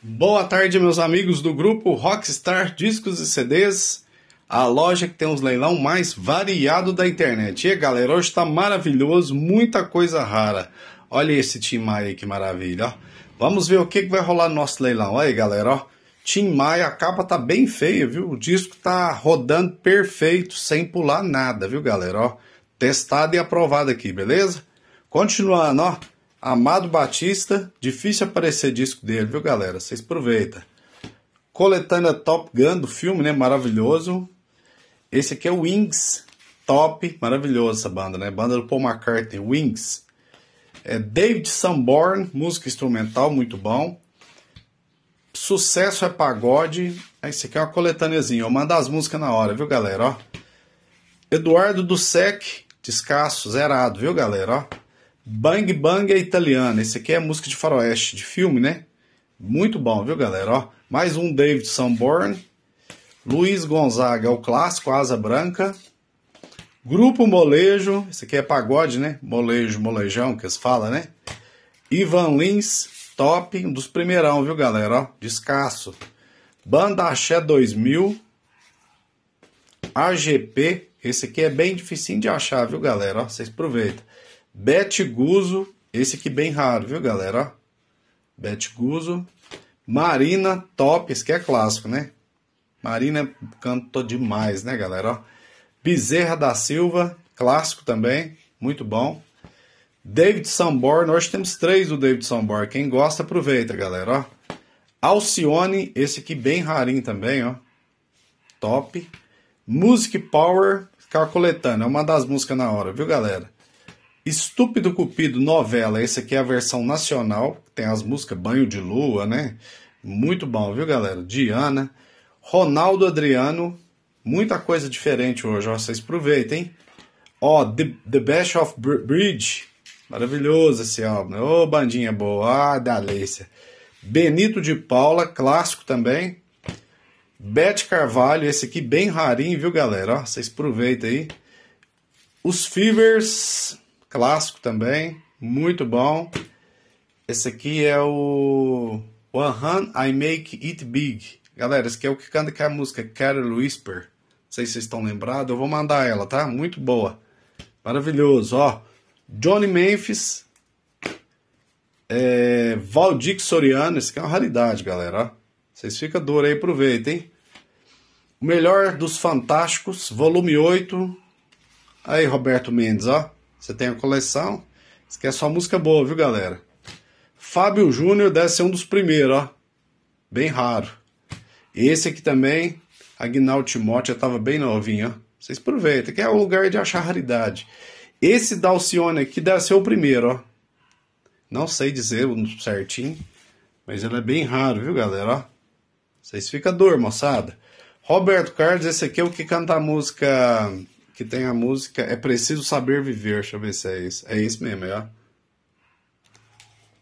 Boa tarde, meus amigos do grupo Rockstar Discos e CDs, a loja que tem os leilão mais variado da internet. E galera, hoje está maravilhoso, muita coisa rara. Olha esse Tim Maia que maravilha. Ó. Vamos ver o que, que vai rolar no nosso leilão. Olha aí, galera, ó. Tim Maia, a capa tá bem feia, viu? O disco tá rodando perfeito, sem pular nada, viu, galera? Ó, testado e aprovado aqui, beleza? Continuando, ó. Amado Batista, difícil aparecer disco dele, viu galera? Vocês aproveita. Coletânea Top Gun do filme, né? Maravilhoso. Esse aqui é o Wings Top, maravilhoso essa banda, né? Banda do Paul McCartney, Wings. É David Sanborn, música instrumental, muito bom. Sucesso é pagode. Esse aqui é uma coletâneazinha. Eu mando as músicas na hora, viu, galera? Ó. Eduardo Dussek, descasso, zerado, viu, galera? Ó. Bang Bang é italiana. Esse aqui é música de faroeste, de filme, né? Muito bom, viu, galera? Ó, mais um David Sanborn. Luiz Gonzaga, é o clássico, Asa Branca. Grupo Molejo, esse aqui é pagode, né? Molejo, molejão, que eles falam, né? Ivan Lins, top, um dos primeirão, viu, galera? Ó, descasso. Banda Axé 2000. AGP, esse aqui é bem dificinho de achar, viu, galera? Ó, vocês aproveitam. Bet Guzo, esse aqui bem raro, viu galera? Bet Guzo. Marina Top, esse aqui é clássico, né? Marina canta demais, né galera? Ó. Bezerra da Silva, clássico também, muito bom. David Sanborn, hoje temos três do David Sanborn. Quem gosta, aproveita, galera. Ó. Alcione, esse aqui bem rarinho também, ó. Top. Music Power, ficar coletando. É uma das músicas na hora, viu, galera? Estúpido Cupido, novela. Essa aqui é a versão nacional. Tem as músicas Banho de Lua, né? Muito bom, viu, galera? Diana. Ronaldo Adriano. Muita coisa diferente hoje, ó. Vocês aproveitem. Ó, The, The Bash of Bridge. Maravilhoso esse álbum. Né? Ô, oh, bandinha boa. Ah, Dalícia. Benito de Paula, clássico também. Beth Carvalho, esse aqui bem rarinho, viu, galera? Ó, vocês aproveitem aí. Os Fevers clássico também, muito bom. Esse aqui é o One Hand I Make It Big. Galera, esse aqui é o que canta que é a música Carol Whisper. Não sei se vocês estão lembrados, eu vou mandar ela, tá? Muito boa. Maravilhoso, ó. Johnny Memphis. É, Valdir Soriano, esse aqui é uma raridade, galera. Ó. Vocês ficam duros aí, aproveitem. O melhor dos fantásticos, volume 8. Aí, Roberto Mendes, ó. Você tem a coleção. Isso aqui é só música boa, viu, galera? Fábio Júnior deve ser um dos primeiros, ó. Bem raro. Esse aqui também, Agnaldo Timóteo, já tava bem novinho, ó. Vocês aproveitam, que é o lugar de achar raridade. Esse Dalcione aqui deve ser o primeiro, ó. Não sei dizer certinho, mas ele é bem raro, viu, galera? Ó. Vocês ficam dor, moçada. Roberto Carlos, esse aqui é o que canta a música que tem a música É Preciso Saber Viver. Deixa eu ver se é isso. É isso mesmo, é, ó.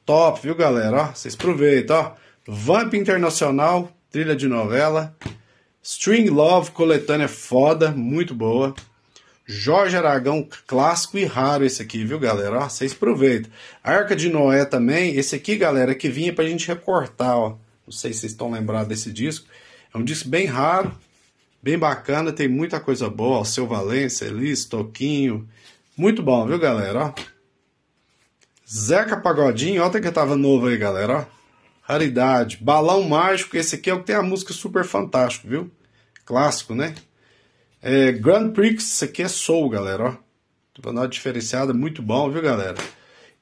Top, viu, galera? Ó, vocês aproveitam, ó. Vamp Internacional, trilha de novela. String Love, coletânea foda, muito boa. Jorge Aragão, clássico e raro esse aqui, viu, galera? Ó, vocês aproveitam. Arca de Noé também. Esse aqui, galera, que vinha pra gente recortar, ó. Não sei se vocês estão lembrados desse disco. É um disco bem raro bem bacana, tem muita coisa boa, o seu Valência Elis, Toquinho, muito bom, viu galera, ó. Zeca Pagodinho, ontem que tava novo aí, galera, ó. Raridade, Balão Mágico, esse aqui é o que tem a música Super Fantástico, viu? Clássico, né? É, Grand Prix, esse aqui é soul, galera, ó. uma diferenciada, muito bom, viu, galera?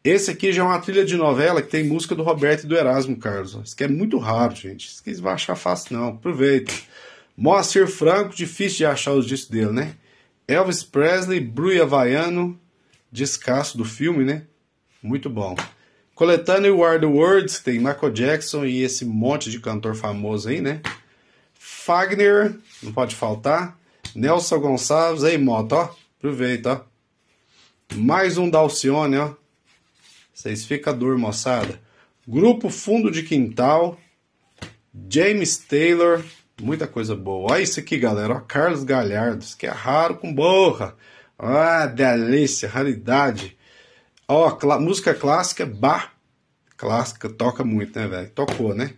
Esse aqui já é uma trilha de novela que tem música do Roberto e do Erasmo Carlos. Isso aqui é muito raro, gente. Isso aqui vai achar fácil, não. Aproveita. Moacir Franco, difícil de achar os discos dele, né? Elvis Presley, Bruia Havaiano, descasso do filme, né? Muito bom. Coletando War the Words, tem Michael Jackson e esse monte de cantor famoso aí, né? Fagner, não pode faltar. Nelson Gonçalves, aí, moto, ó. Aproveita, ó. Mais um Dalcione, ó. Vocês ficam duro, moçada. Grupo Fundo de Quintal. James Taylor, Muita coisa boa. Olha isso aqui, galera. Ó, Carlos Galhardo que é raro com borra. Ah, delícia, raridade. Ó, música clássica, bar. Clássica, toca muito, né, velho? Tocou, né?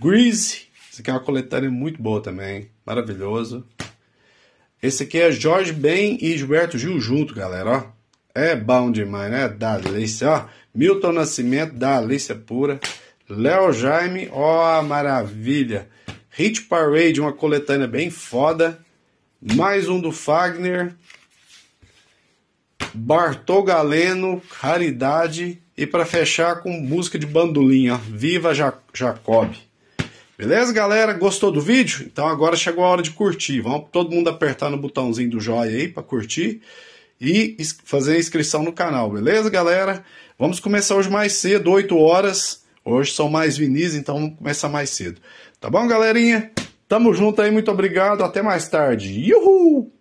Greasy. Isso aqui é uma coletânea muito boa também. Maravilhoso. Esse aqui é Jorge Ben e Gilberto Gil junto, galera, ó. É bom demais, né? Dalícia, ó. Milton Nascimento, Dalícia pura. Léo Jaime, ó, maravilha. Hit Parade, uma coletânea bem foda. Mais um do Fagner. Bartol Galeno, Raridade. E para fechar com música de bandolim, ó. Viva ja Jacob. Beleza, galera? Gostou do vídeo? Então agora chegou a hora de curtir. Vamos todo mundo apertar no botãozinho do joinha aí para curtir e fazer a inscrição no canal, beleza, galera? Vamos começar hoje mais cedo, 8 horas. Hoje são mais vinis, então vamos começar mais cedo. Tá bom, galerinha? Tamo junto aí, muito obrigado. Até mais tarde. Yuhu!